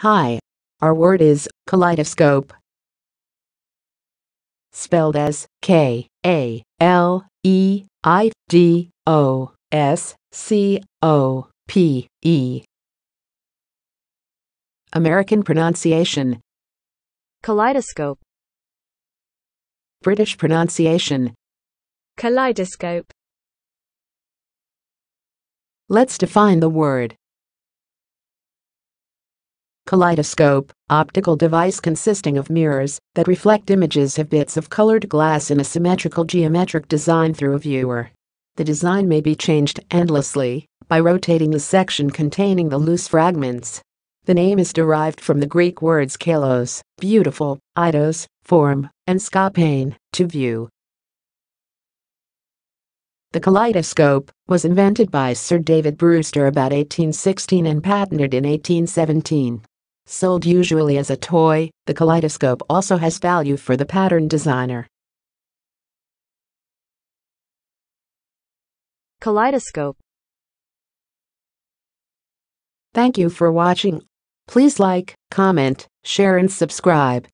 Hi. Our word is kaleidoscope. Spelled as K A L E I D O S C O P E. American pronunciation Kaleidoscope. British pronunciation Kaleidoscope. Let's define the word. Kaleidoscope, optical device consisting of mirrors that reflect images of bits of colored glass in a symmetrical geometric design through a viewer. The design may be changed endlessly by rotating the section containing the loose fragments. The name is derived from the Greek words kalos, beautiful, eidos, form, and skopein to view. The kaleidoscope was invented by Sir David Brewster about 1816 and patented in 1817. Sold usually as a toy, the kaleidoscope also has value for the pattern designer. Kaleidoscope Thank you for watching. Please like, comment, share and subscribe.